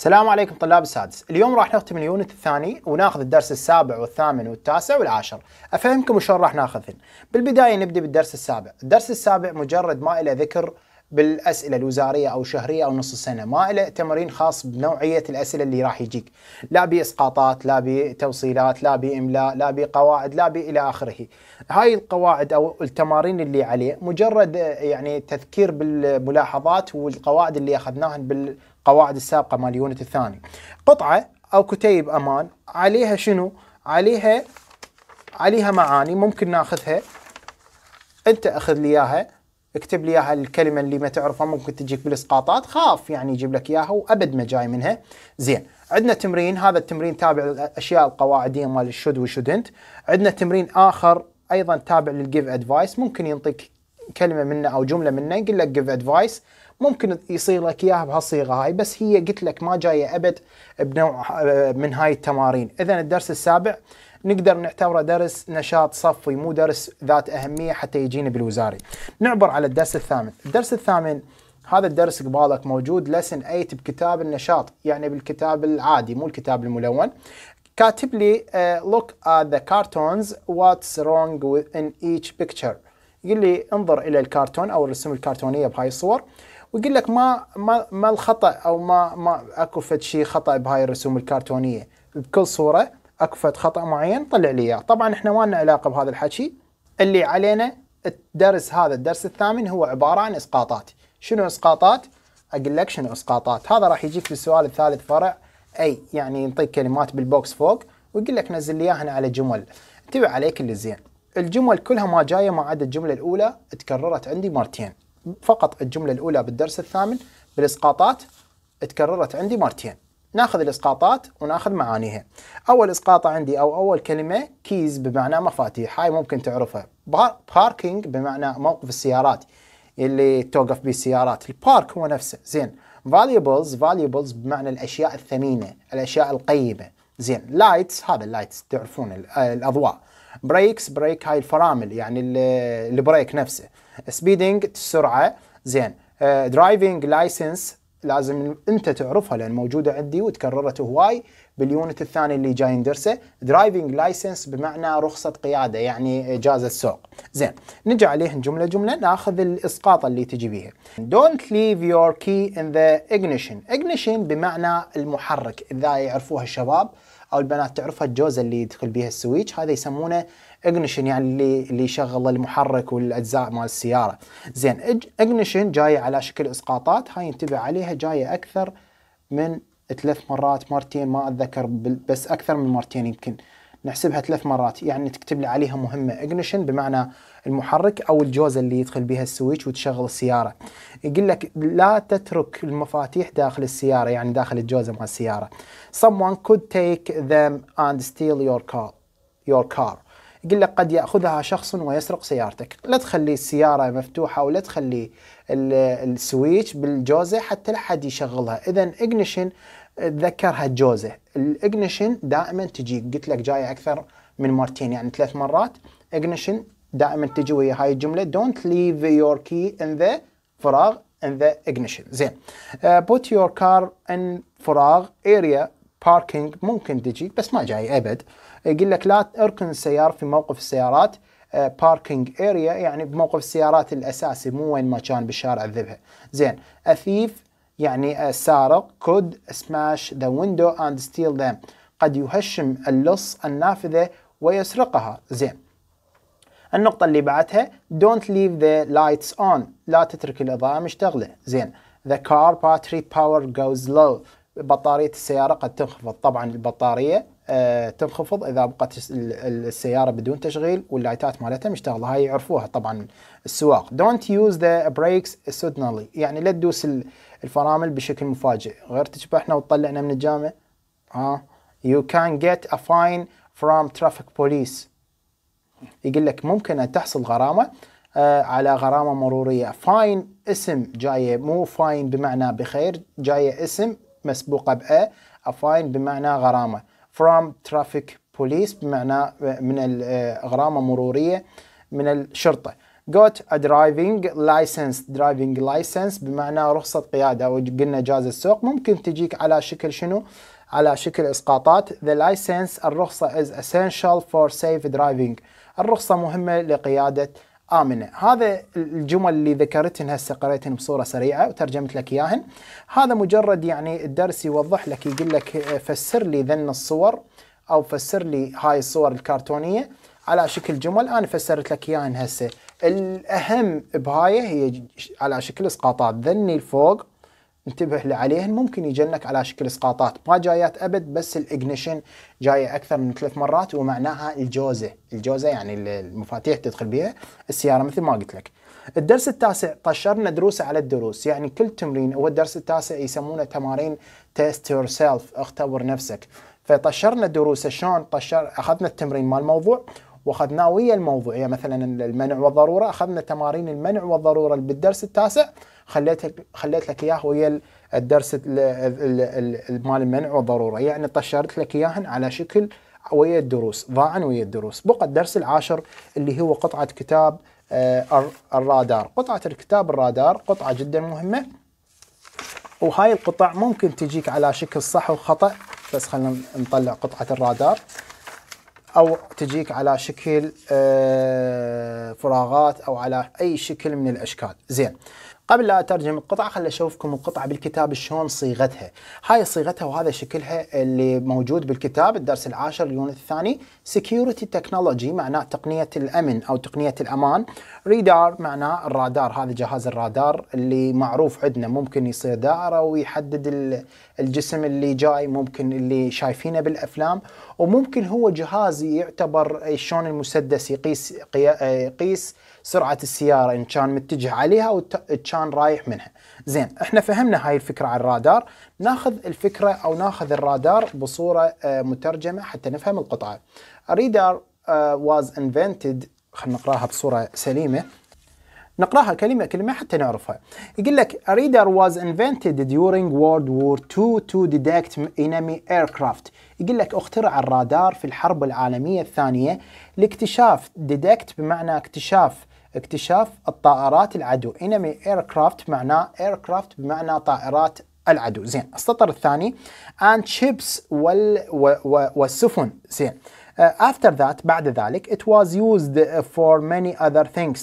السلام عليكم طلاب السادس اليوم راح نختم اليونت الثاني وناخذ الدرس السابع والثامن والتاسع والعاشر افهمكم شلون راح ناخذهن بالبدايه نبدا بالدرس السابع الدرس السابع مجرد ما الى ذكر بالاسئله الوزاريه او شهريه او نص السنه ما له تمرين خاص بنوعيه الاسئله اللي راح يجيك لا باسقاطات لا بتوصيلات لا باملاء لا بقواعد لا الى اخره هاي القواعد او التمارين اللي عليه مجرد يعني تذكير بالملاحظات والقواعد اللي اخذناها بال القواعد السابقه مال اليونت الثاني قطعه او كتيب امان عليها شنو عليها عليها معاني ممكن ناخذها انت اخذ لي اياها اكتب لي اياها الكلمه اللي ما تعرفها ممكن تجيك بالاسقاطات خاف يعني يجيب لك اياها وابد ما جاي منها زين عندنا تمرين هذا التمرين تابع للاشياء القواعديه مال الشود وشودنت عندنا تمرين اخر ايضا تابع للجيف ادفايس ممكن ينطيك كلمه منه او جمله منه يقول لك جيف ادفايس ممكن يصير لك اياها بهالصيغه هاي بس هي قلت لك ما جايه ابد بنوع آه، من هاي التمارين اذا الدرس السابع نقدر نعتبره درس نشاط صفوي مو درس ذات اهميه حتى يجينا بالوزاري نعبر على الدرس الثامن الدرس الثامن هذا الدرس قبالك موجود لسن 8 بكتاب النشاط يعني بالكتاب العادي مو الكتاب الملون كاتب لي لوك آه، look at the cartoons what's wrong in each picture يقول لي انظر الى الكرتون او الرسوم الكرتونيه بهاي الصور ويقول لك ما ما ما الخطا او ما ما اكو فد شيء خطا بهاي الرسوم الكرتونيه بكل صوره اكو فد خطا معين طلع لي اياه طبعا احنا ما لنا علاقه بهذا الحكي اللي علينا الدرس هذا الدرس الثامن هو عباره عن اسقاطات شنو اسقاطات اقول لك شنو اسقاطات هذا راح يجيك بالسؤال الثالث فرع اي يعني ينطيك كلمات بالبوكس فوق ويقول لك نزل لي اياها على جمل انتبه عليك اللي زين الجمل كلها ما جايه ما عدا الجمله الاولى تكررت عندي مرتين فقط الجملة الأولى بالدرس الثامن بالإسقاطات تكررت عندي مرتين ناخذ الإسقاطات وناخذ معانيها أول إسقاطة عندي أو أول كلمة كيز بمعنى مفاتيح هاي ممكن تعرفها باركينج بمعنى موقف السيارات اللي توقف به السيارات البارك هو نفسه زين فاليوبلز فاليوبلز بمعنى الأشياء الثمينة الأشياء القيمة زين لايتس هذا اللايتس تعرفون الأضواء بريكس بريك هاي الفرامل يعني البريك نفسه سبيدنج السرعه زين درايفنج آه، لايسنس لازم انت تعرفها لان موجوده عندي وتكررت هواي باليونت الثاني اللي جاي ندرسه درايفنج لايسنس بمعنى رخصه قياده يعني اجازه سوق زين نجي عليهم جمله جمله ناخذ الاسقاطه اللي تجي بيها don't leave your key in the ignition ignition بمعنى المحرك اذا يعرفوها الشباب او البنات تعرفها الجوزه اللي يدخل بها السويتش هذا يسمونه اجنيشن يعني اللي اللي يشغل المحرك والاجزاء مال السياره زين اجنيشن جايه على شكل اسقاطات هاي انتبه عليها جايه اكثر من ثلاث مرات مرتين ما اتذكر بس اكثر من مرتين يمكن نحسبها ثلاث مرات يعني تكتب لي عليها مهمه اجنيشن بمعنى المحرك او الجوزه اللي يدخل بها السويتش وتشغل السياره يقول لك لا تترك المفاتيح داخل السياره يعني داخل الجوزه مال السياره someone could take them and steal your car your car يقول لك قد ياخذها شخص ويسرق سيارتك لا تخلي السياره مفتوحه ولا تخلي السويتش بالجوزه حتى لا حد يشغلها اذا اجنيشن تذكرها الجوزه الاجنيشن دائما تجي قلت لك جايه اكثر من مرتين يعني ثلاث مرات اجنيشن دائما تجي ويا هاي الجمله don't leave your key in the فراغ in the ignition زين uh, put your car in فراغ area parking ممكن تجي بس ما جاي ابد يقول لك لا اركن السيارة في موقف السيارات باركينج آه، اريا يعني بموقف السيارات الاساسي مو وين ما كان بالشارع الذبحه زين اثيف يعني السارق could smash the window and steal them قد يهشم اللص النافذه ويسرقها زين النقطة اللي بعدها don't leave the lights on لا تترك الإضاءة مشتغلة زين the car battery power goes low بطارية السيارة قد تنخفض طبعا البطارية آه، تنخفض اذا بقت السياره بدون تشغيل واللايتات مالتها مشتغله هاي يعرفوها طبعا السواق دونت يوز ذا بريكس suddenly يعني لا تدوس الفرامل بشكل مفاجئ غير تشبحنا وتطلعنا من الجامع ها you can get a fine from traffic police يقول لك ممكن ان تحصل غرامه آه على غرامه مروريه فاين اسم جايه مو فاين بمعنى بخير جايه اسم مسبوقه بأ فاين بمعنى غرامه from traffic police بمعنى آه، من الغرامة آه، مرورية من الشرطة got a driving license driving license بمعنى رخصة قيادة أو قلنا جاز السوق ممكن تجيك على شكل شنو على شكل إسقاطات the license الرخصة is essential for safe driving الرخصة مهمة لقيادة آمنة هذا الجمل اللي ذكرتهن هسه قريتهن بصورة سريعة وترجمت لك إياهن هذا مجرد يعني الدرس يوضح لك يقول لك فسر لي ذن الصور أو فسر لي هاي الصور الكرتونية على شكل جمل أنا فسرت لك إياهن هسه الأهم بهاي هي على شكل إسقاطات ذني الفوق انتبه عليهن ممكن يجنك على شكل اسقاطات ما جايات ابد بس الاجنيشن جايه اكثر من ثلاث مرات ومعناها الجوزه الجوزه يعني المفاتيح تدخل بها السياره مثل ما قلت لك الدرس التاسع طشرنا دروسه على الدروس يعني كل تمرين هو الدرس التاسع يسمونه تمارين تيست يور سيلف اختبر نفسك فطشرنا دروسه شلون طشر اخذنا التمرين مال الموضوع واخذناه ويا الموضوع يعني مثلا المنع والضروره اخذنا تمارين المنع والضروره بالدرس التاسع خليت خليت لك اياه ويا الدرس مال المنع والضرورة يعني طشرت لك اياهن على شكل ويا الدروس ضاعن ويا الدروس بقى الدرس العاشر اللي هو قطعة كتاب آه، الرادار قطعة الكتاب الرادار قطعة جدا مهمة وهاي القطع ممكن تجيك على شكل صح وخطأ بس خلينا نطلع قطعة الرادار أو تجيك على شكل آه، فراغات أو على أي شكل من الأشكال زين قبل لا اترجم القطعه خل اشوفكم القطعه بالكتاب شلون صيغتها هاي صيغتها وهذا شكلها اللي موجود بالكتاب الدرس العاشر اليونت الثاني سكيورتي تكنولوجي معناه تقنيه الامن او تقنيه الامان ريدار معناه الرادار هذا جهاز الرادار اللي معروف عندنا ممكن يصير دائره ويحدد الجسم اللي جاي ممكن اللي شايفينه بالافلام وممكن هو جهاز يعتبر شلون المسدس يقيس قياس آه، سرعه السياره ان كان متجه عليها او كان رايح منها زين احنا فهمنا هاي الفكره عن الرادار ناخذ الفكره او ناخذ الرادار بصوره آه، مترجمه حتى نفهم القطعه الرادار آه، was invented خلينا نقراها بصوره سليمه نقراها كلمه كلمه حتى نعرفها يقول لك a radar was invented during World War II to detect enemy aircraft يقول لك اخترع الرادار في الحرب العالميه الثانيه لاكتشاف detect بمعنى اكتشاف اكتشاف الطائرات العدو انمي aircraft معناه aircraft بمعنى طائرات العدو زين السطر الثاني and ships وال و و والسفن زين uh, after that بعد ذلك it was used for many other things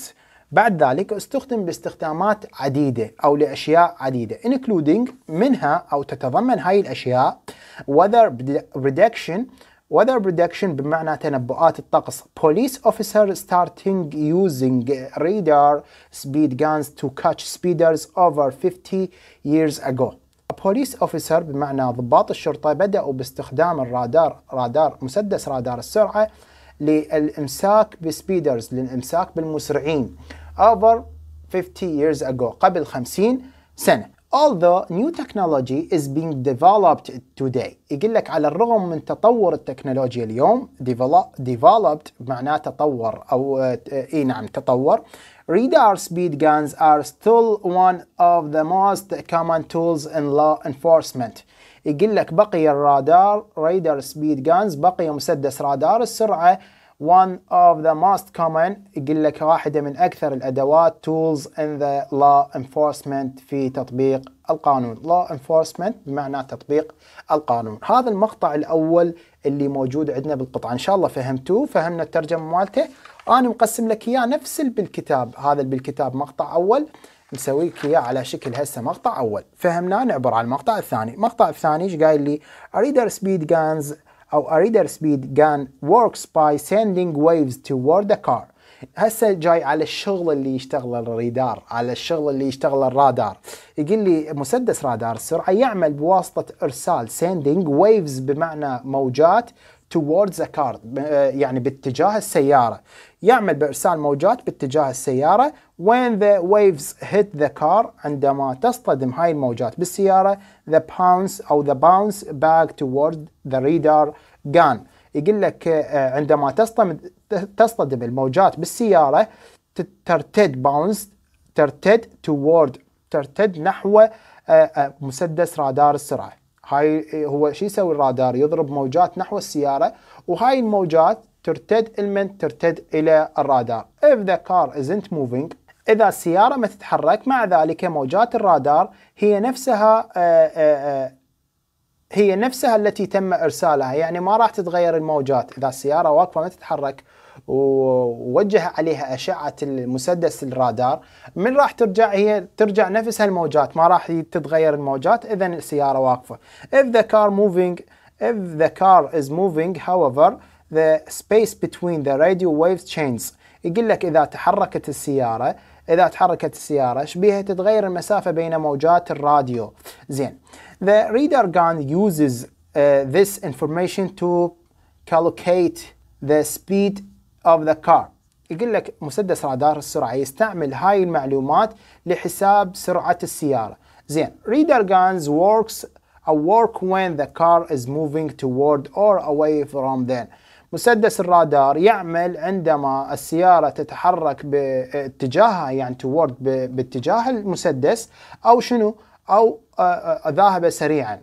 بعد ذلك استخدم باستخدامات عديدة أو لأشياء عديدة including منها أو تتضمن هاي الأشياء weather reduction weather prediction بمعنى تنبؤات الطقس police officer starting using radar speed guns to catch speeders over 50 years ago police officer بمعنى ضباط الشرطة بدأوا باستخدام الرادار رادار مسدس رادار السرعة للإمساك بسبيدرز للإمساك بالمسرعين over 50 years ago قبل 50 سنة although new technology is being developed today يقول لك على الرغم من تطور التكنولوجيا اليوم developed معناه تطور أو إي نعم تطور radar speed guns are still one of the most common tools in law enforcement يقول لك بقي الرادار radar speed guns بقي مسدس رادار السرعة one of the most common يقول لك واحدة من أكثر الأدوات tools in the law enforcement في تطبيق القانون law enforcement بمعنى تطبيق القانون هذا المقطع الأول اللي موجود عندنا بالقطعة إن شاء الله فهمتوه فهمنا الترجمة مالته أنا مقسم لك إياه نفس اللي بالكتاب هذا اللي بالكتاب مقطع أول مسوي لك اياه على شكل هسه مقطع اول فهمناه نعبر على المقطع الثاني المقطع الثاني ايش قايل لي اريدر سبيد جانز أو a reader speed gun works by sending waves toward the car هسه جاي على الشغل اللي يشتغل الرادار على الشغل اللي يشتغل الرادار يقول لي مسدس رادار السرعه يعمل بواسطه ارسال سيندينج ويفز بمعنى موجات towards the car يعني باتجاه السيارة يعمل بإرسال موجات باتجاه السيارة when the waves hit the car عندما تصطدم هاي الموجات بالسيارة the bounce أو the bounce back toward the radar gun يقول لك آه، عندما تصطدم تصطدم الموجات بالسيارة ترتد bounce ترتد toward ترتد نحو آه، آه، مسدس رادار السرعة هاي هو شو يسوي الرادار يضرب موجات نحو السيارة وهاي الموجات ترتد المن ترتد إلى الرادار if the car isn't moving إذا السيارة ما تتحرك مع ذلك موجات الرادار هي نفسها آه، آه، آه، هي نفسها التي تم إرسالها يعني ما راح تتغير الموجات إذا السيارة واقفة ما تتحرك ووجه عليها أشعة المسدس الرادار من راح ترجع هي ترجع نفسها الموجات ما راح تتغير الموجات إذا السيارة واقفة if the car moving if the car is moving however the space between the radio waves changes يقول لك إذا تحركت السيارة إذا تحركت السيارة شبيها تتغير المسافة بين موجات الراديو زين the reader gun uses uh, this information to calculate the speed of the car يقول لك مسدس رادار السرعة يستعمل هاي المعلومات لحساب سرعة السيارة زين radar guns works a work when the car is moving toward or away from them مسدس الرادار يعمل عندما السيارة تتحرك باتجاهها يعني toward باتجاه المسدس أو شنو أو آه، آه، ذاهبة سريعا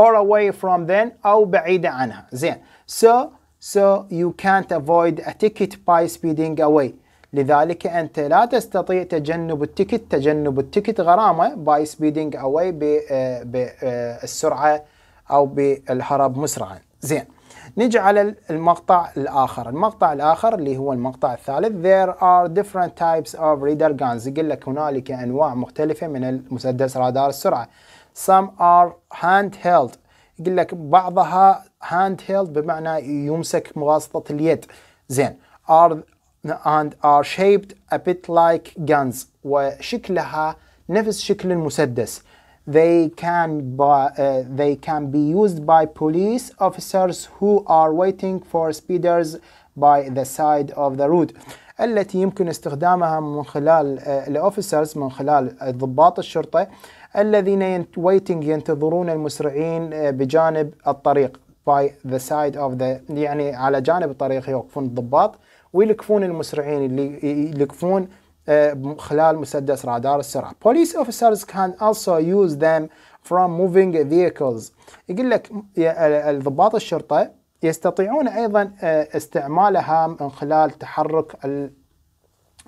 or away from them أو بعيدة عنها زين so so you can't avoid a ticket by speeding away لذلك أنت لا تستطيع تجنب التيكت تجنب التيكت غرامة by speeding away بالسرعة آه، آه، أو بالهرب مسرعا زين نجي على المقطع الآخر المقطع الآخر اللي هو المقطع الثالث there are different types of radar guns يقول لك هنالك أنواع مختلفة من المسدس رادار السرعة some are handheld يقول لك بعضها هاند هيلد بمعنى يمسك بواسطة اليد زين are and are shaped a bit like guns وشكلها نفس شكل المسدس they can buy, uh, they can be used by police officers who are waiting for speeders by the side of the road التي يمكن استخدامها من خلال officers من خلال ضباط الشرطه الذين waiting ينتظرون المسرعين آه، بجانب الطريق by the side of the يعني على جانب الطريق يوقفون الضباط ويلكفون المسرعين اللي يلكفون آه، خلال مسدس رادار السرعة. Police officers can also use them from moving vehicles. يقول لك الضباط الشرطة يستطيعون أيضا آه، استعمالها من خلال تحرك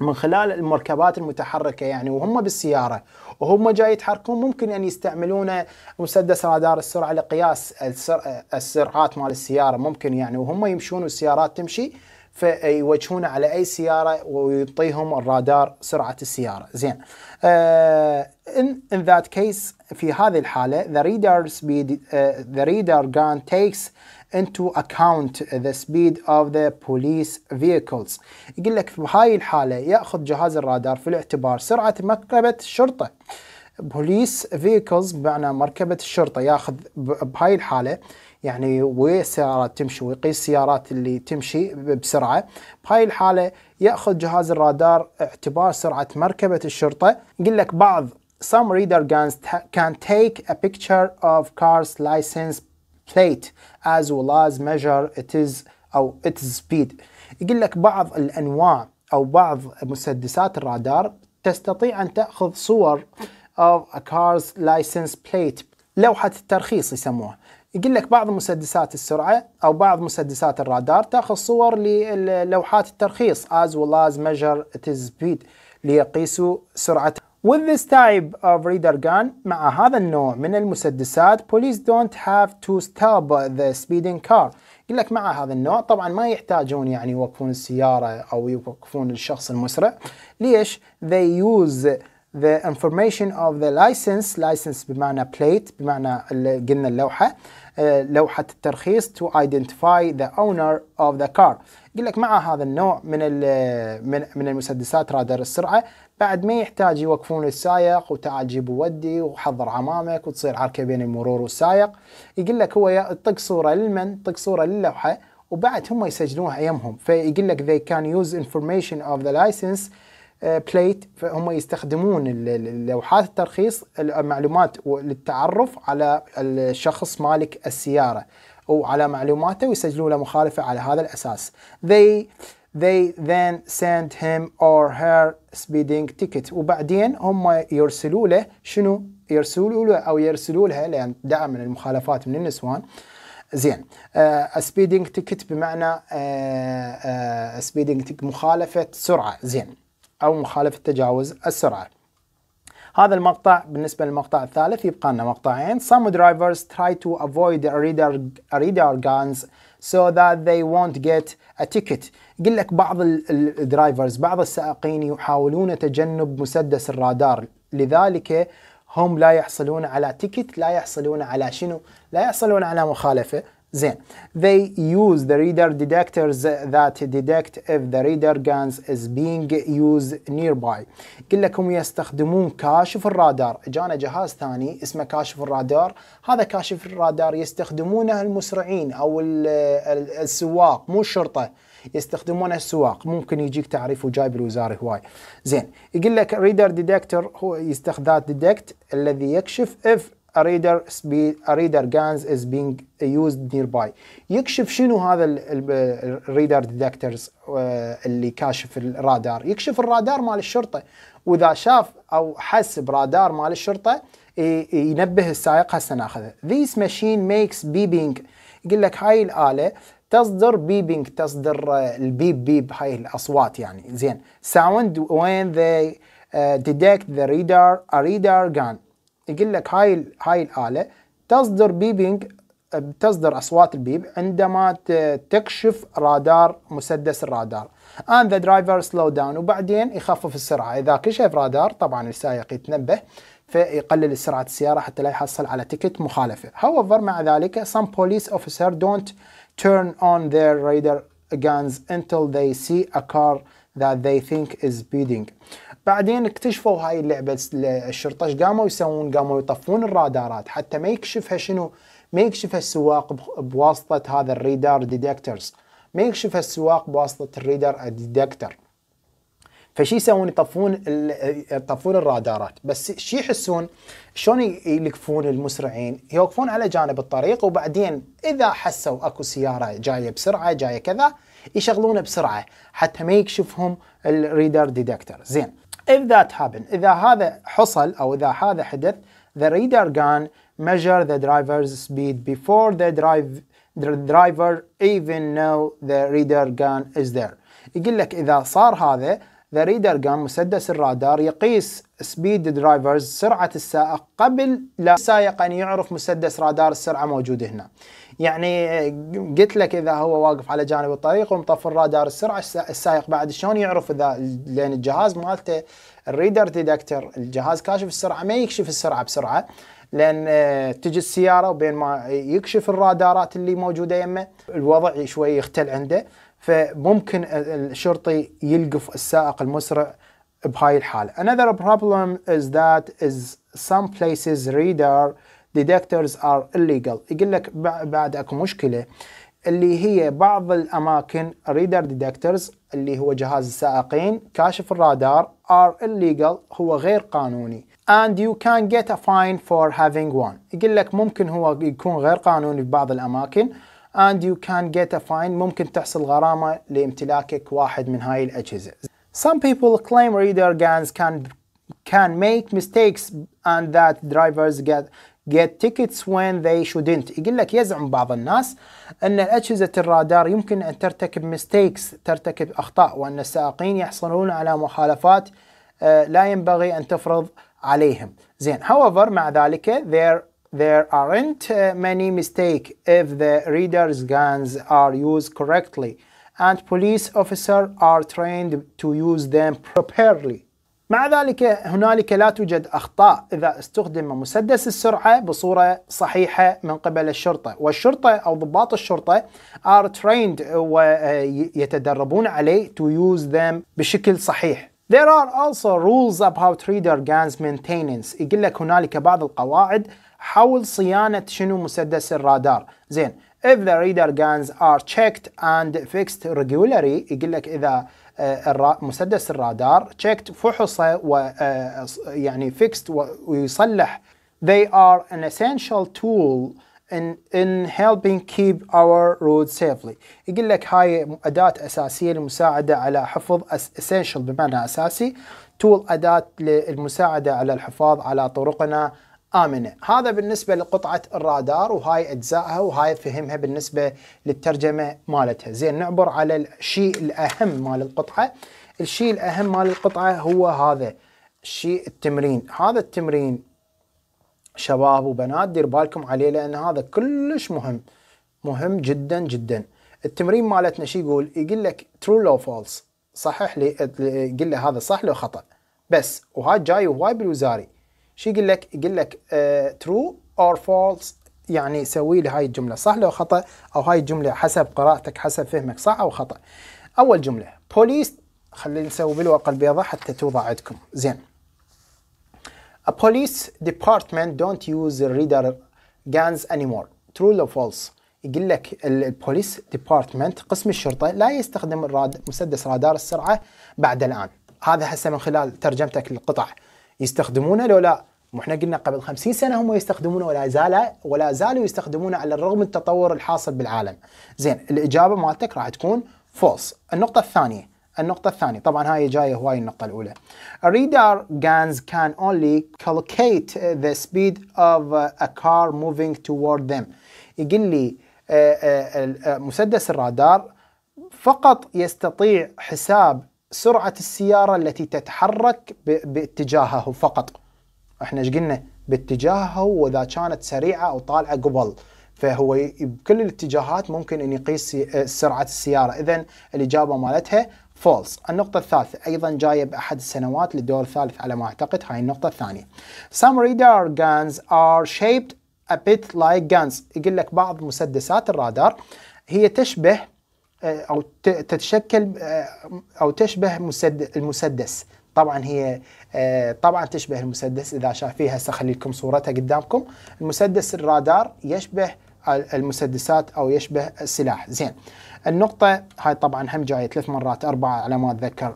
من خلال المركبات المتحركه يعني وهم بالسياره وهم جاي يتحركون ممكن ان يستعملون مسدس رادار السرعه لقياس السر... السرعات مال السياره ممكن يعني وهم يمشون والسيارات تمشي فيوجهون على اي سياره ويعطيهم الرادار سرعه السياره زين ان ان ذات كيس في هذه الحاله ذا ريدر سبيد ذا ريدر جان تيكس into account the speed of the police vehicles يقول لك في هاي الحالة يأخذ جهاز الرادار في الاعتبار سرعة مركبة الشرطة police vehicles بمعنى مركبة الشرطة ياخذ بهاي الحالة يعني وي السيارات تمشي ويقيس السيارات اللي تمشي بسرعة بهاي الحالة يأخذ جهاز الرادار اعتبار سرعة مركبة الشرطة يقول لك بعض some reader guns can take a picture of car's license plate as well as measure it is أو its speed يقول لك بعض الأنواع أو بعض مسدسات الرادار تستطيع أن تأخذ صور of a car's license plate لوحة الترخيص يسموها يقول لك بعض مسدسات السرعة أو بعض مسدسات الرادار تأخذ صور للوحات الترخيص as well as measure its speed ليقيسوا سرعة With this type of reader gun مع هذا النوع من المسدسات police don't have to stop the speeding car يقول لك مع هذا النوع طبعا ما يحتاجون يعني يوقفون السيارة أو يوقفون الشخص المسرع ليش؟ they use the information of the license license بمعنى plate بمعنى قلنا اللوحة آه، لوحة الترخيص to identify the owner of the car يقول لك مع هذا النوع من من من المسدسات رادار السرعة بعد ما يحتاج يوقفون السائق وتعال جيب ودي وحضر عمامك وتصير عركه بين المرور والسائق يقول لك هو يطق صوره للمن طق صوره للوحه وبعد هم يسجلونها يمهم فيقول لك they can use information of the license بليت uh, فهم يستخدمون لوحات الترخيص المعلومات للتعرف على الشخص مالك السياره وعلى معلوماته ويسجلون له مخالفه على هذا الاساس. They they then send him or her speeding ticket وبعدين هم يرسلوا له شنو يرسلوا له او يرسلوا لها لان دعم من المخالفات من النسوان زين uh, speeding تيكت بمعنى uh, uh, speeding ticket مخالفه سرعه زين او مخالفه تجاوز السرعه هذا المقطع بالنسبة للمقطع الثالث يبقى لنا مقطعين Some drivers try to avoid radar, radar guns so that they won't get a ticket قل لك بعض الدرايفرز بعض السائقين يحاولون تجنب مسدس الرادار لذلك هم لا يحصلون على تيكت لا يحصلون على شنو لا يحصلون على مخالفه زين they use the reader detectors that detect if the reader guns is being used nearby. قل لكم يستخدمون كاشف الرادار، جانا جهاز ثاني اسمه كاشف الرادار، هذا كاشف الرادار يستخدمونه المسرعين او السواق مو الشرطه. يستخدمونه السواق ممكن يجيك تعريف وجايب الوزارة هواي زين يقول لك ريدر ديدكتور هو يستخدم ذات ديدكت الذي يكشف اف a radar speed a radar guns is being used nearby يكشف شنو هذا الريدر ديتكتورز آه، اللي كاشف الرادار يكشف الرادار مال الشرطه واذا شاف او حس برادار مال الشرطه ينبه السائق هسه ناخذه this machine makes beeping يقول لك هاي الاله تصدر بيبينج تصدر آه، البيب بيب هاي الاصوات يعني زين ساوند وين ذي ديتكت ذا ريدار ا a جان يقول لك هاي هاي الاله تصدر بيبينج تصدر اصوات البيب عندما تكشف رادار مسدس الرادار and the driver slow down وبعدين يخفف السرعه اذا كشف رادار طبعا السائق يتنبه فيقلل سرعه السياره حتى لا يحصل على تكت مخالفه however مع ذلك some police officer don't turn on their radar guns until they see a car that they think is speeding بعدين اكتشفوا هاي اللعبه الشرطه ايش قاموا يسوون؟ قاموا يطفون الرادارات حتى ما يكشفها شنو؟ ما يكشفها السواق بواسطه هذا الريدار ديدكترز ما يكشفها السواق بواسطه الريدار ديدكتر فشي يسوون يطفون يطفون الرادارات بس شي يحسون شلون يلقفون المسرعين يوقفون على جانب الطريق وبعدين اذا حسوا اكو سياره جايه بسرعه جايه كذا يشغلونه بسرعه حتى ما يكشفهم الريدر ديدكتر زين If that happened, إذا هذا حصل أو إذا هذا حدث, the radar gun measure the driver's speed before the, drive, the driver even know the radar gun is there. يقول لك إذا صار هذا ذا ريدر جان مسدس الرادار يقيس سبيد درايفرز سرعة السائق قبل لا السائق أن يعرف مسدس رادار السرعة موجود هنا يعني قلت لك إذا هو واقف على جانب الطريق ومطفي الرادار السرعة السائق بعد شلون يعرف إذا لأن الجهاز مالته الريدر ديتكتر الجهاز كاشف السرعة ما يكشف السرعة بسرعة لان آه، تجي السياره وبين ما يكشف الرادارات اللي موجوده يمه الوضع شوي يختل عنده فممكن الشرطي يلقف السائق المسرع بهاي الحالة. Another problem is that is some places radar detectors are illegal. يقول لك بعد اكو مشكلة اللي هي بعض الاماكن radar detectors اللي هو جهاز السائقين كاشف الرادار are illegal هو غير قانوني and you can get a fine for having one يقول لك ممكن هو يكون غير قانوني في بعض الاماكن and you can get a fine ممكن تحصل غرامة لامتلاكك واحد من هاي الأجهزة. Some people claim reader guns can can make mistakes and that drivers get get tickets when they shouldn't يقول لك يزعم بعض الناس ان اجهزه الرادار يمكن ان ترتكب mistakes ترتكب اخطاء وان السائقين يحصلون على مخالفات آه، لا ينبغي ان تفرض عليهم زين however مع ذلك there there aren't uh, many mistakes if the reader's guns are used correctly and police officers are trained to use them properly. مع ذلك هنالك لا توجد أخطاء إذا استخدم مسدس السرعة بصورة صحيحة من قبل الشرطة والشرطة أو ضباط الشرطة are trained ويتدربون عليه to use them بشكل صحيح There are also rules about reader guns maintenance يقول لك هنالك بعض القواعد حول صيانة شنو مسدس الرادار زين if the radar guns are checked and fixed regularly يقول لك إذا آه، مسدس الرادار checked فحصه و آه، يعني fixed ويصلح they are an essential tool in, in helping keep our roads safely يقول لك هاي أداة أساسية للمساعدة على حفظ essential بمعنى أساسي tool أداة للمساعدة على الحفاظ على طرقنا آمنة هذا بالنسبة لقطعة الرادار وهاي أجزائها وهاي فهمها بالنسبة للترجمة مالتها زين نعبر على الشيء الأهم مال القطعة الشيء الأهم مال القطعة هو هذا الشيء التمرين هذا التمرين شباب وبنات دير بالكم عليه لأن هذا كلش مهم مهم جدا جدا التمرين مالتنا شو يقول يقول لك ترو لو فولس صحح لي يقول له هذا صح لو خطأ بس وهاي جاي وهاي بالوزاري شو يقول لك؟ يقول لك ترو اور فولس يعني سوي لي هاي الجمله صح لو خطا او هاي الجمله حسب قراءتك حسب فهمك صح او خطا. اول جمله بوليس خلينا نسوي بالورقه البيضاء حتى توضع عندكم زين. A police department don't use radar guns anymore. True or false؟ يقول لك البوليس ديبارتمنت قسم الشرطه لا يستخدم الراد مسدس رادار السرعه بعد الان هذا هسه من خلال ترجمتك للقطع يستخدمونه لو لا واحنا قلنا قبل 50 سنه هم يستخدمونه ولا زال ولا زالوا يستخدمونه على الرغم من التطور الحاصل بالعالم. زين الاجابه مالتك راح تكون فولس. النقطه الثانيه النقطة الثانية طبعا هاي جاية هواي النقطة الأولى. radar guns can only calculate the speed of a car moving toward them. يقول لي آه، آه، آه، مسدس الرادار فقط يستطيع حساب سرعة السيارة التي تتحرك باتجاهه فقط. احنا ايش قلنا باتجاهه واذا كانت سريعه او طالعه قبل فهو بكل الاتجاهات ممكن ان يقيس آه، سرعه السياره اذا الاجابه مالتها فولس النقطة الثالثة أيضا جاية بأحد السنوات للدور الثالث على ما أعتقد هاي النقطة الثانية Some radar guns are shaped a bit like guns يقول لك بعض مسدسات الرادار هي تشبه آه، أو تتشكل آه، أو تشبه المسدس طبعا هي آه، طبعا تشبه المسدس اذا شاف فيها هسه اخلي لكم صورتها قدامكم المسدس الرادار يشبه المسدسات او يشبه السلاح زين النقطة هاي طبعا هم جاية ثلاث مرات أربعة على ما أتذكر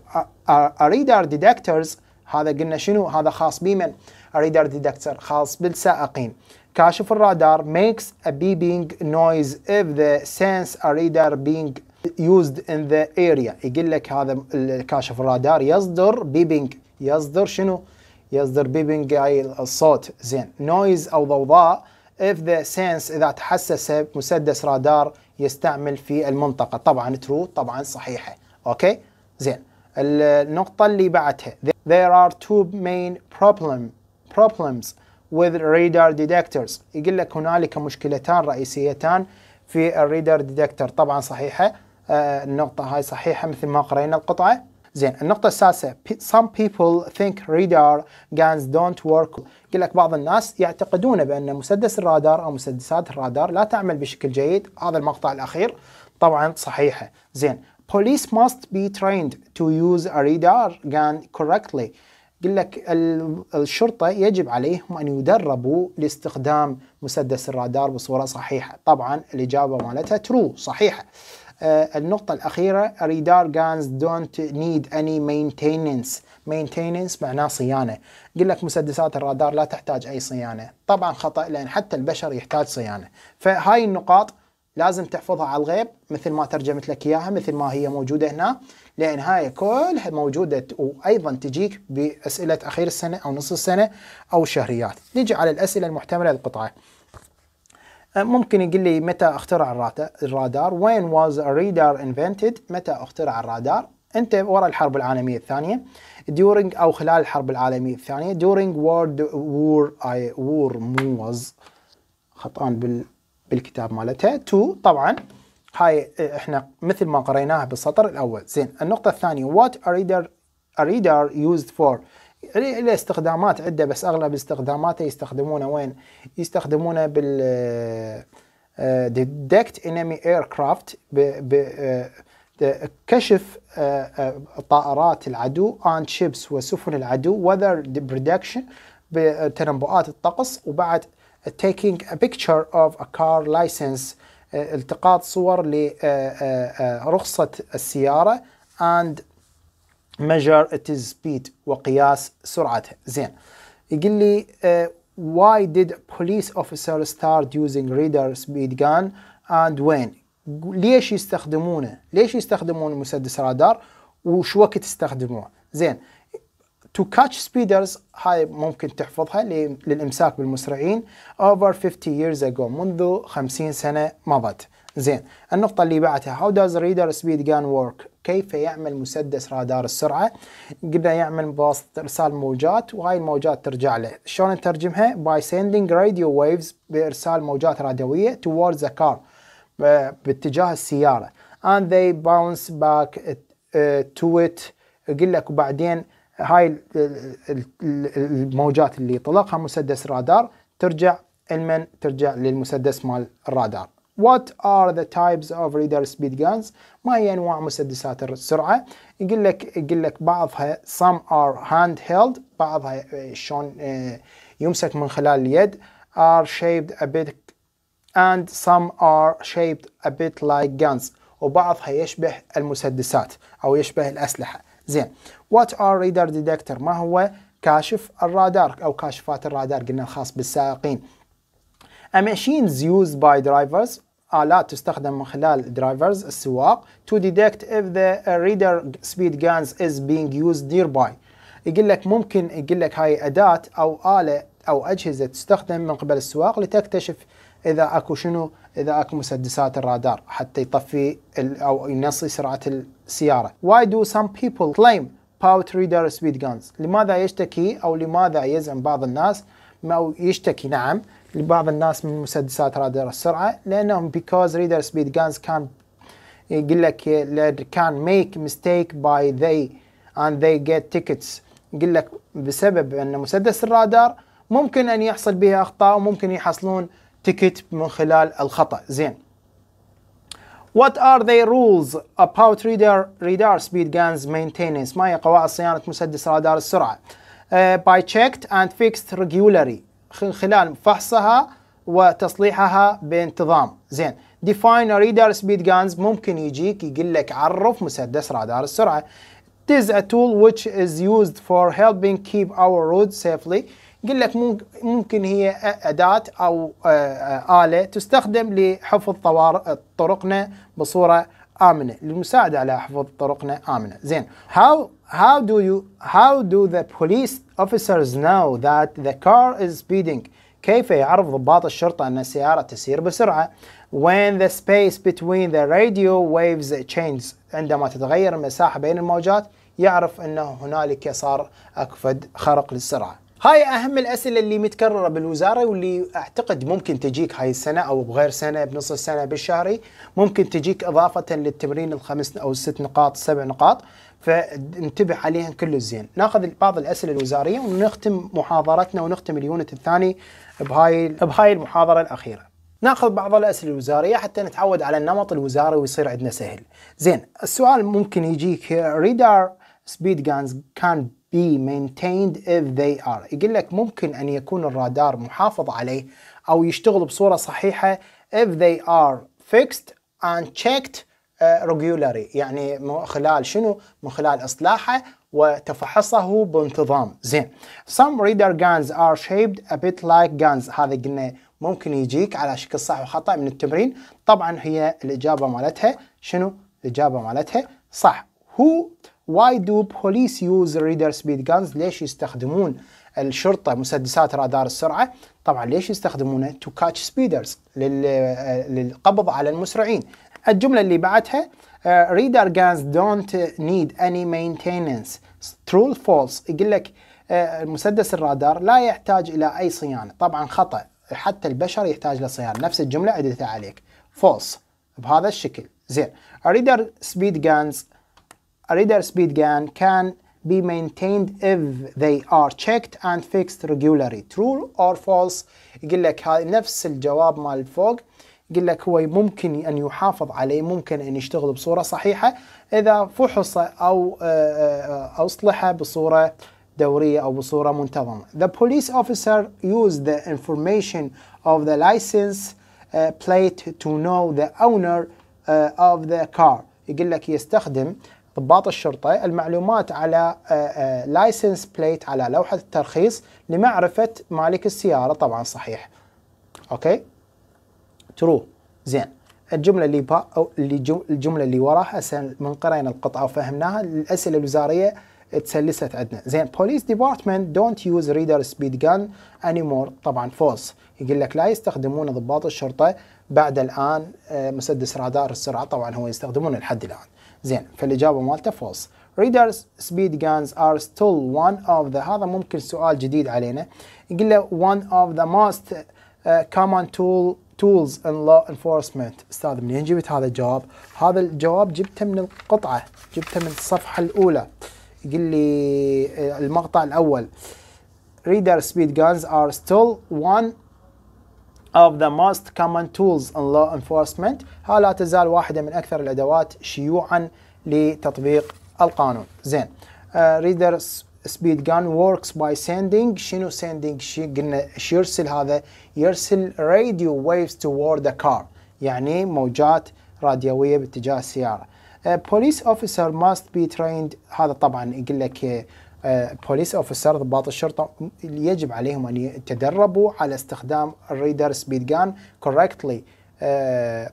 أريدار ديدكتورز هذا قلنا شنو هذا خاص بمن أريدار ديدكتور خاص بالسائقين كاشف الرادار makes a beeping noise if the sense a radar being يوزد ان ذا اريا يقول لك هذا الكاشف الرادار يصدر بيبنج يصدر شنو؟ يصدر بيبنج اي الصوت زين نويز او ضوضاء اف ذا سينس اذا تحسس مسدس رادار يستعمل في المنطقه طبعا ترو طبعا صحيحه اوكي زين النقطه اللي بعدها there are two main problem problems with radar detectors يقول لك هنالك مشكلتان رئيسيتان في الريدر ديتكتور طبعا صحيحه آه، النقطة هاي صحيحة مثل ما قرينا القطعة زين النقطة السادسة some people think radar guns don't work يقول لك بعض الناس يعتقدون بأن مسدس الرادار أو مسدسات الرادار لا تعمل بشكل جيد هذا المقطع الأخير طبعا صحيحة زين police must be trained to use a radar gun correctly يقول لك الشرطة يجب عليهم أن يدربوا لاستخدام مسدس الرادار بصورة صحيحة طبعا الإجابة مالتها true صحيحة آه، النقطة الأخيرة ريدار جانز دونت نيد اني مينتيننس مينتيننس معناه صيانة يقول لك مسدسات الرادار لا تحتاج أي صيانة طبعا خطأ لأن حتى البشر يحتاج صيانة فهاي النقاط لازم تحفظها على الغيب مثل ما ترجمت لك إياها مثل ما هي موجودة هنا لأن هاي كلها موجودة وأيضا تجيك بأسئلة أخير السنة أو نص السنة أو الشهريات نجي على الأسئلة المحتملة للقطعة آه، ممكن يقول لي متى اخترع الرادار وين واز الرادار انفنتد متى اخترع الرادار انت ورا الحرب العالميه الثانيه during او خلال الحرب العالميه الثانيه during world war I آه، war was خطان بال بالكتاب مالتها تو طبعا هاي آه، احنا مثل ما قريناها بالسطر الاول زين النقطه الثانيه what a reader a radar used for يعني له استخدامات عدة بس أغلب استخداماته يستخدمونه وين؟ يستخدمونه بال ديتكت انمي ايركرافت كشف آه، آه، طائرات العدو اند شيبس وسفن العدو وذر بريدكشن بتنبؤات الطقس وبعد تيكينج بيكتشر أوف of a car آه، التقاط صور لرخصة السيارة اند measure its speed وقياس سرعتها زين يقول لي uh, why did police officer start using radar speed gun and when ليش يستخدمونه ليش يستخدمون مسدس رادار وش وقت استخدموه زين to catch speeders هاي ممكن تحفظها للامساك بالمسرعين over 50 years ago منذ 50 سنه مضت زين النقطه اللي بعدها how does radar speed gun work كيف يعمل مسدس رادار السرعه قلنا يعمل بواسطه ارسال موجات وهاي الموجات ترجع له شلون نترجمها by sending radio waves بارسال موجات راديويه towards a car باتجاه السياره and they bounce back uh, to it اقول لك وبعدين هاي الموجات اللي طلقها مسدس رادار ترجع المن ترجع للمسدس مال الرادار What are the types of radar speed guns ما هي أنواع مسدسات السرعة يقول لك يقول لك بعضها some are handheld بعضها شلون آه، يمسك من خلال اليد are shaped a bit and some are shaped a bit like guns وبعضها يشبه المسدسات أو يشبه الأسلحة زين what are radar detector ما هو كاشف الرادار أو كاشفات الرادار قلنا الخاص بالسائقين A machine is used by drivers آلات تستخدم من خلال drivers السواق to detect if the reader speed guns is being used nearby يقول لك ممكن يقول لك هاي أداة أو آلة أو أجهزة تستخدم من قبل السواق لتكتشف إذا أكو شنو إذا أكو مسدسات الرادار حتى يطفي أو ينصي سرعة السيارة Why do some people claim about reader speed guns لماذا يشتكي أو لماذا يزعم بعض الناس أو يشتكي نعم لبعض الناس من مسدسات رادار السرعه لانهم because reader speed guns can يقول لك can make mistake by they and they get tickets يقول لك بسبب ان مسدس الرادار ممكن ان يحصل به اخطاء وممكن يحصلون تيكت من خلال الخطا زين What are the rules about radar, radar speed guns maintenance؟ ما هي قواعد صيانة مسدس رادار السرعة؟ Uh, by checked and fixed regularly خلال فحصها وتصليحها بانتظام زين ديفاين ريدر سبيد جانز ممكن يجيك يقول لك عرف مسدس رادار السرعة تيز ا تول ويتش از يوزد فور هيلبينج helping اور رود سيفلي يقول لك ممكن هي أداة أو آه، آلة تستخدم لحفظ طرقنا بصورة آمنة للمساعدة على حفظ طرقنا آمنة زين هاو هاو دو يو هاو دو ذا بوليس officers know that the car is speeding كيف يعرف ضباط الشرطة أن السيارة تسير بسرعة when the space between the radio waves changes عندما تتغير المساحة بين الموجات يعرف أنه هنالك صار أكفد خرق للسرعة هاي اهم الاسئله اللي متكرره بالوزاره واللي اعتقد ممكن تجيك هاي السنه او بغير سنه بنص السنه بالشهري ممكن تجيك اضافه للتمرين الخمس او الست نقاط السبع نقاط فانتبه عليها كل الزين ناخذ بعض الاسئله الوزاريه ونختم محاضرتنا ونختم اليونت الثاني بهاي بهاي المحاضره الاخيره ناخذ بعض الاسئله الوزاريه حتى نتعود على النمط الوزاري ويصير عندنا سهل زين السؤال ممكن يجيك ريدار سبيد جانز كان be maintained if they are يقول لك ممكن أن يكون الرادار محافظ عليه أو يشتغل بصورة صحيحة if they are fixed and checked uh, regularly يعني من خلال شنو؟ من خلال إصلاحه وتفحصه بانتظام زين some radar guns are shaped a bit like guns هذا قلنا ممكن يجيك على شكل صح وخطأ من التمرين طبعا هي الإجابة مالتها شنو الإجابة مالتها صح who why do police use radar speed guns ليش يستخدمون الشرطة مسدسات رادار السرعة طبعا ليش يستخدمونه to catch speeders آه، للقبض على المسرعين الجملة اللي بعدها uh, guns don't need any maintenance true false يقول لك آه، مسدس الرادار لا يحتاج إلى أي صيانة طبعا خطأ حتى البشر يحتاج لصيانة نفس الجملة عدتها عليك false بهذا الشكل زين radar speed guns reader speed GAN can be maintained if they are checked and fixed regularly true or false يقول لك هاي نفس الجواب مال الفوق يقول لك هو ممكن أن يحافظ عليه ممكن أن يشتغل بصورة صحيحة إذا فحص أو أصلحه بصورة دورية أو بصورة منتظمة The police officer used the information of the license plate to know the owner of the car يقول لك يستخدم ضباط الشرطه المعلومات على لايسنس آه، بليت آه، على لوحه الترخيص لمعرفه مالك السياره طبعا صحيح اوكي ترو زين الجمله اللي با او اللي الجمله اللي وراها هسه من قرينا القطعه وفهمناها الاسئله الوزاريه تسلست عندنا زين بوليس ديبارتمنت دونت يوز ريدر سبيد جان انيمور طبعا فولس يقول لك لا يستخدمون ضباط الشرطه بعد الان آه، مسدس رادار السرعه طبعا هو يستخدمونه لحد الان زين فالإجابة مالته فولس ريدر سبيد جانز ار ستيل وان اوف ذا هذا ممكن سؤال جديد علينا يقول له وان اوف ذا موست كومن تول tool tools in law enforcement استاذ منين جبت هذا الجواب؟ هذا الجواب جبته من القطعة جبته من الصفحة الأولى يقول لي آه، المقطع الأول reader speed guns are still one of the most common tools in law enforcement ها لا تزال واحدة من أكثر الأدوات شيوعا لتطبيق القانون زين ريدر سبيد جان وركس باي sending شنو sending شي قلنا ايش يرسل هذا يرسل راديو ويفز toward the car يعني موجات راديوية باتجاه السيارة بوليس آه، police اوفيسر must be trained هذا طبعا يقول لك بوليس آه، اوفيسر ضباط الشرطه يجب عليهم ان يتدربوا على استخدام الريدر سبيد جان كوركتلي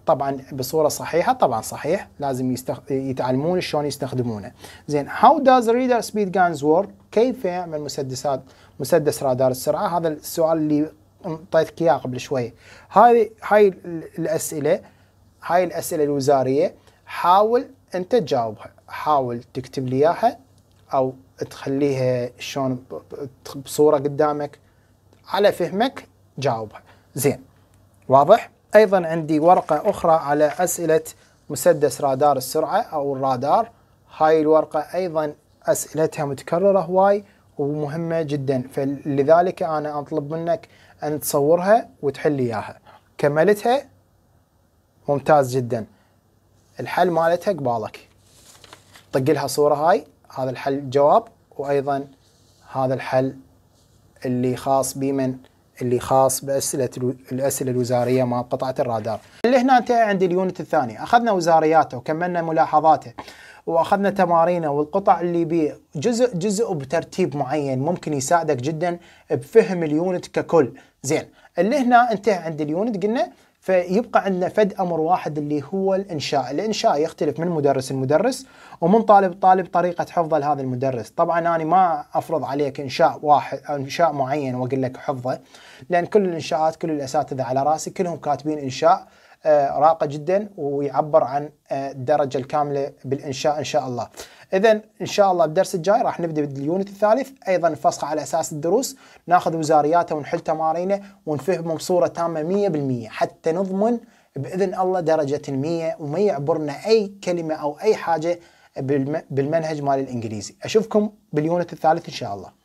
طبعا بصوره صحيحه طبعا صحيح لازم يستخ... يتعلمون شلون يستخدمونه زين هاو داز ريدر سبيد جانز ورك كيف يعمل مسدسات مسدس رادار السرعه هذا السؤال اللي اعطيتك اياه قبل شوي هذه هاي الاسئله هاي الاسئله الوزاريه حاول انت تجاوبها حاول تكتب لي اياها او تخليها شلون بصوره قدامك على فهمك جاوبها زين واضح ايضا عندي ورقه اخرى على اسئله مسدس رادار السرعه او الرادار هاي الورقه ايضا اسئلتها متكرره هواي ومهمه جدا فلذلك انا اطلب منك ان تصورها وتحل اياها كملتها ممتاز جدا الحل مالتها قبالك طق لها صوره هاي هذا الحل جواب وايضا هذا الحل اللي خاص بمن اللي خاص باسئله الاسئله الوزاريه مال قطعه الرادار. اللي هنا انت عند اليونت الثاني، اخذنا وزارياته وكملنا ملاحظاته واخذنا تمارينه والقطع اللي بيه جزء جزء بترتيب معين ممكن يساعدك جدا بفهم اليونت ككل، زين، اللي هنا انت عند اليونت قلنا فيبقى عندنا فد امر واحد اللي هو الانشاء، الانشاء يختلف من مدرس لمدرس ومن طالب لطالب طريقه حفظه لهذا المدرس، طبعا انا ما افرض عليك انشاء واحد أو انشاء معين واقول لك حفظه، لان كل الانشاءات كل الاساتذه على راسي كلهم كاتبين انشاء آه، راقه جدا ويعبر عن آه، الدرجه الكامله بالانشاء ان شاء الله. اذا ان شاء الله بالدرس الجاي راح نبدا باليونت الثالث ايضا نفصحه على اساس الدروس ناخذ وزارياته ونحل تمارينه ونفهمه بصوره تامه 100% حتى نضمن باذن الله درجه المية وما يعبرنا اي كلمه او اي حاجه بالمنهج مال الانجليزي اشوفكم باليونت الثالث ان شاء الله